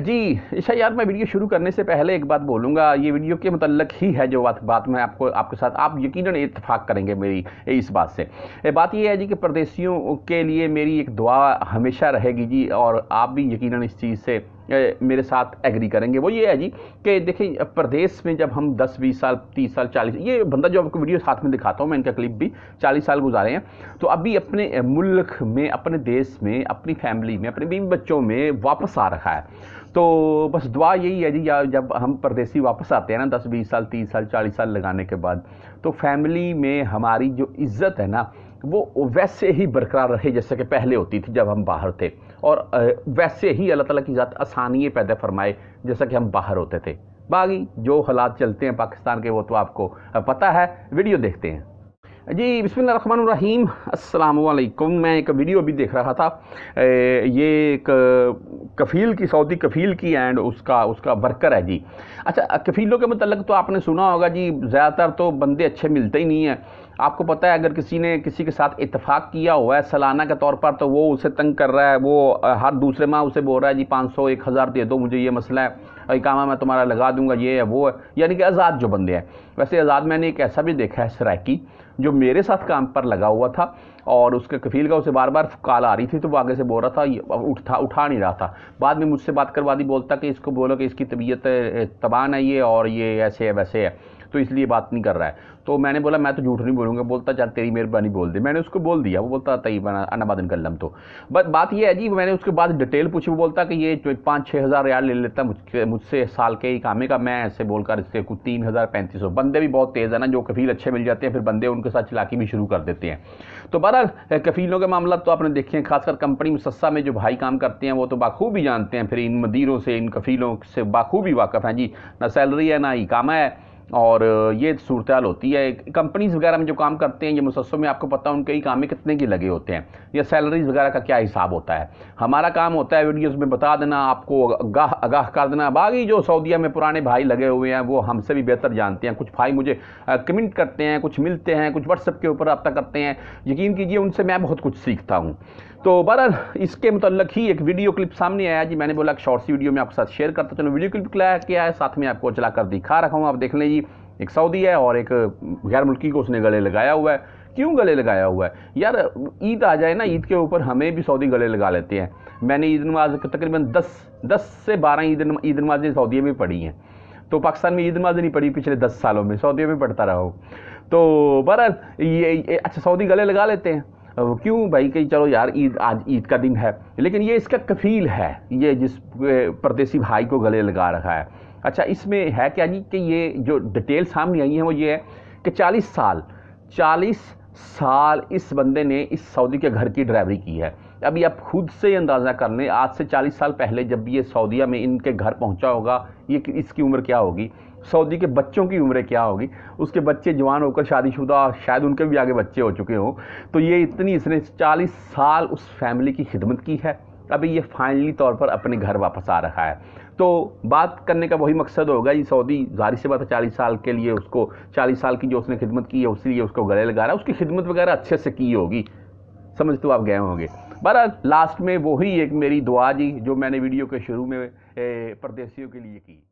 जी ईशा अच्छा यार मैं वीडियो शुरू करने से पहले एक बात बोलूँगा ये वीडियो के मतलब ही है जो बात बात मैं आपको आपके साथ आप यकीन इतफाक़ करेंगे मेरी इस बात से बात यह है जी कि प्रदेशियों के लिए मेरी एक दुआ हमेशा रहेगी जी और आप भी यकीन इस चीज़ से मेरे साथ एग्री करेंगे वो ये है जी कि देखिए प्रदेश में जब हम 10 20 साल 30 साल 40 ये बंदा जो आपको वीडियो साथ में दिखाता हूँ मैं इनका क्लिप भी 40 साल गुजारे हैं तो अभी अपने मुल्क में अपने देश में अपनी फैमिली में अपने बीवी बच्चों में वापस आ रखा है तो बस दुआ यही है जी या जब हम परदेसी वापस आते हैं ना दस बीस साल तीस साल चालीस साल लगाने के बाद तो फैमिली में हमारी जो इज़्ज़त है ना वो वैसे ही बरकरार रहे जैसे कि पहले होती थी जब हम बाहर थे और वैसे ही अल्लाह ताला की ज़ात आसानी पैदा फरमाए जैसा कि हम बाहर होते थे बाकी जो हालात चलते हैं पाकिस्तान के वो तो आपको पता है वीडियो देखते हैं जी बिसमीम अल्लाम मैं एक वीडियो अभी देख रहा था ये एक कफ़ील की सऊदी कफ़ील की एंड उसका उसका वर्कर है जी अच्छा कफ़ीलों के मतलब तो आपने सुना होगा जी ज़्यादातर तो बंदे अच्छे मिलते ही नहीं हैं आपको पता है अगर किसी ने किसी के साथ इतफाक़ किया हुआ है सालाना के तौर पर तो वो उसे तंग कर रहा है वो हर दूसरे माह उसे बोल रहा है जी पाँच सौ एक हज़ार दे दो मुझे ये मसला है इकामा मैं तुम्हारा लगा दूंगा ये है वो है यानी कि आज़ाद जो बंदे हैं वैसे आज़ाद मैंने एक ऐसा भी देखा है सराकी जो मेरे साथ काम पर लगा हुआ था और उसके कफील का उसे बार बार काल आ रही थी तो वो आगे से बोल रहा था उठा उठा नहीं रहा था बाद में मुझसे बात करवा दी बोलता कि इसको बोलो कि इसकी तबीयत तबाह है ये और ये ऐसे है वैसे है तो इसलिए बात नहीं कर रहा है तो मैंने बोला मैं तो झूठ नहीं बोलूँगा बोलता चल तेरी मेहरबानी बोल दे मैंने उसको बोल दिया वो बोलता तई अनाबादन कर लम तो बट बात ये है जी मैंने उसके बाद डिटेल पूछी वो बोलता कि ये पाँच छः हज़ार यार ले लेता मुझसे मुझसे साल के ही कामे का मैं ऐसे बोलकर इससे कुछ तीन हज़ार पैंतीस सौ बंदे भी बहुत तेज़ है ना जो कफ़ील अच्छे मिल जाते हैं फिर बंदे उनके साथ चलाकी भी शुरू कर देते हैं तो बहरहाल कफ़ीलों के मामला तो आपने देखे हैं खासकर कंपनी मुसस्सा में जो भाई काम करते हैं वो तो बाखूबी जानते हैं फिर इन मदीरों से इन कफ़ीलों से बाखूबी वाकफ़ हैं जी ना सैलरी है ना ही काम है और ये सूरत होती है कंपनीज़ वगैरह में जो काम करते हैं ये मुसस्सों में आपको पता है उनके ही काम में कितने के लगे होते हैं या सैलरीज़ वगैरह का क्या हिसाब होता है हमारा काम होता है वीडियोज़ में बता देना आपको आगाह आगाह कर देना बाकी जो सऊदिया में पुराने भाई लगे हुए हैं वो हमसे भी बेहतर जानते हैं कुछ भाई मुझे कमेंट करते हैं कुछ मिलते हैं कुछ व्हाट्सअप के ऊपर रब्ता करते हैं यकीन कीजिए उनसे मैं बहुत कुछ सीखता हूँ तो बहरहाल इसके मतलब ही एक वीडियो क्लिप सामने आया जी मैंने बोला शॉर्ट सी वीडियो में आपके साथ शेयर करता चलो वीडियो क्लिप क्या है साथ में आपको चला कर दिखा रखा हूँ आप देख लें जी एक सऊदी है और एक गैर मुल्की को उसने गले लगाया हुआ है क्यों गले लगाया हुआ है यार ईद आ जाए ना ईद के ऊपर हमें भी सऊदी गले लगा लेते हैं मैंने ईद नमाज तकरीबन दस दस से बारह ईद ईद नमाजें सऊदी में पढ़ी हैं तो पाकिस्तान में ईद नमाज नहीं पढ़ी पिछले दस सालों में सऊदी में पढ़ता रहा हूँ तो बहरहाल ये, ये अच्छा सऊदी गले लगा लेते हैं क्यों भाई कहीं चलो यार ईद आज ईद का दिन है लेकिन ये इसका कफील है ये जिस परदेसी भाई को गले लगा रखा है अच्छा इसमें है क्या जी कि ये जो डिटेल सामने आई है वो ये है कि 40 साल 40 साल इस बंदे ने इस सऊदी के घर की ड्राइवरी की है अभी आप खुद से अंदाज़ा कर लें आज से 40 साल पहले जब भी ये सऊदीया में इनके घर पहुंचा होगा ये इसकी उम्र क्या होगी सऊदी के बच्चों की उम्र क्या होगी उसके बच्चे जवान होकर शादीशुदा शायद उनके भी आगे बच्चे हो चुके हों तो ये इतनी इसने 40 साल उस फैमिली की खिदमत की है अभी ये फाइनली तौर पर अपने घर वापस आ रहा है तो बात करने का वही मकसद होगा ये सऊदी जारी से बात है चालीस साल के लिए उसको चालीस साल की जो उसने खिदमत की है उसी लिए उसको गले लगा रहा है उसकी खिदमत वगैरह अच्छे से की होगी समझ तो आप गए होंगे बहर लास्ट में वही एक मेरी दुआ जी जो मैंने वीडियो के शुरू में परदेशियों के लिए की